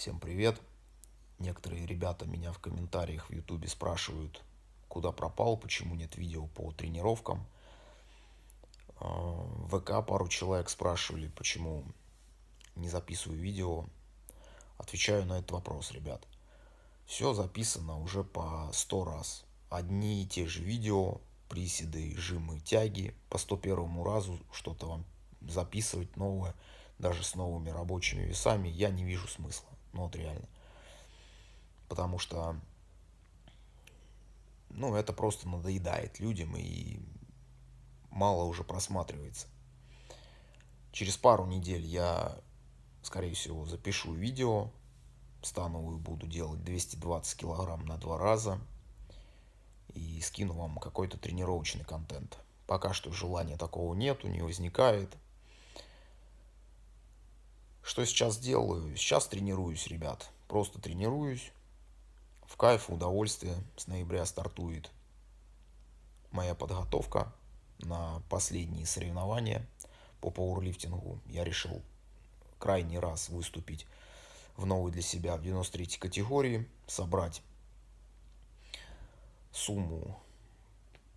Всем привет. Некоторые ребята меня в комментариях в Ютубе спрашивают, куда пропал, почему нет видео по тренировкам. А, в ВК пару человек спрашивали, почему не записываю видео. Отвечаю на этот вопрос, ребят. Все записано уже по 100 раз. Одни и те же видео, приседы, жимы, тяги. По 101 разу что-то вам записывать новое, даже с новыми рабочими весами, я не вижу смысла. Ну вот реально. Потому что, ну, это просто надоедает людям и мало уже просматривается. Через пару недель я, скорее всего, запишу видео, стану и буду делать 220 килограмм на два раза и скину вам какой-то тренировочный контент. Пока что желания такого нету, не возникает – что сейчас делаю? Сейчас тренируюсь, ребят. Просто тренируюсь. В кайф, удовольствие. С ноября стартует моя подготовка на последние соревнования по пауэрлифтингу. Я решил крайний раз выступить в новой для себя в 93 категории, собрать сумму,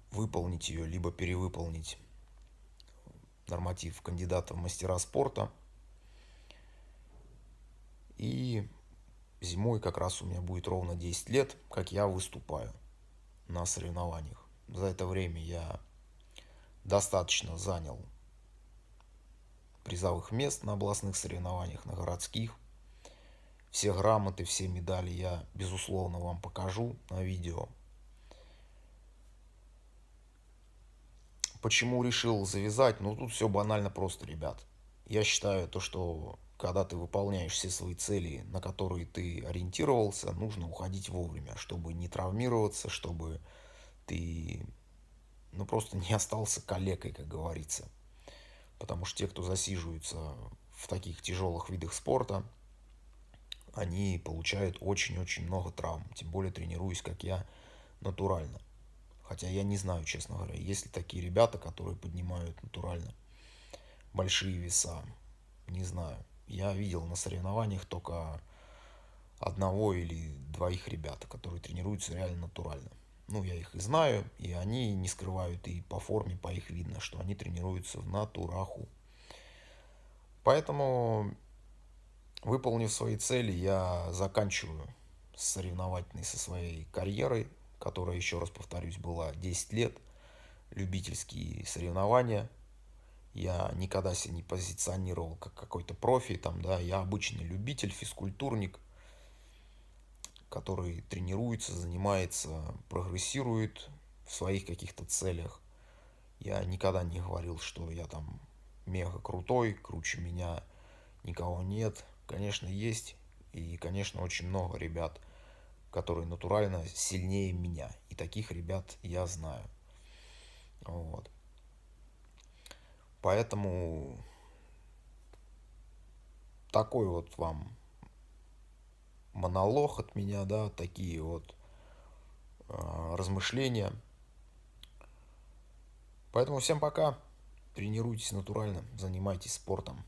выполнить ее, либо перевыполнить норматив кандидата в мастера спорта – Зимой как раз у меня будет ровно 10 лет, как я выступаю на соревнованиях. За это время я достаточно занял призовых мест на областных соревнованиях, на городских. Все грамоты, все медали я, безусловно, вам покажу на видео. Почему решил завязать? Ну, тут все банально просто, ребят. Я считаю то, что когда ты выполняешь все свои цели, на которые ты ориентировался, нужно уходить вовремя, чтобы не травмироваться, чтобы ты ну, просто не остался калекой, как говорится. Потому что те, кто засиживаются в таких тяжелых видах спорта, они получают очень-очень много травм, тем более тренируюсь, как я, натурально. Хотя я не знаю, честно говоря, есть ли такие ребята, которые поднимают натурально большие веса. Не знаю я видел на соревнованиях только одного или двоих ребят, которые тренируются реально натурально. Ну, я их и знаю, и они не скрывают, и по форме, по их видно, что они тренируются в натураху. Поэтому, выполнив свои цели, я заканчиваю соревновательной со своей карьерой, которая, еще раз повторюсь, была 10 лет, любительские соревнования – я никогда себя не позиционировал как какой-то профи, там, да, я обычный любитель, физкультурник, который тренируется, занимается, прогрессирует в своих каких-то целях. Я никогда не говорил, что я там мега крутой, круче меня никого нет. Конечно, есть, и, конечно, очень много ребят, которые натурально сильнее меня. И таких ребят я знаю. Вот. Поэтому такой вот вам монолог от меня, да, такие вот э, размышления. Поэтому всем пока. Тренируйтесь натурально, занимайтесь спортом.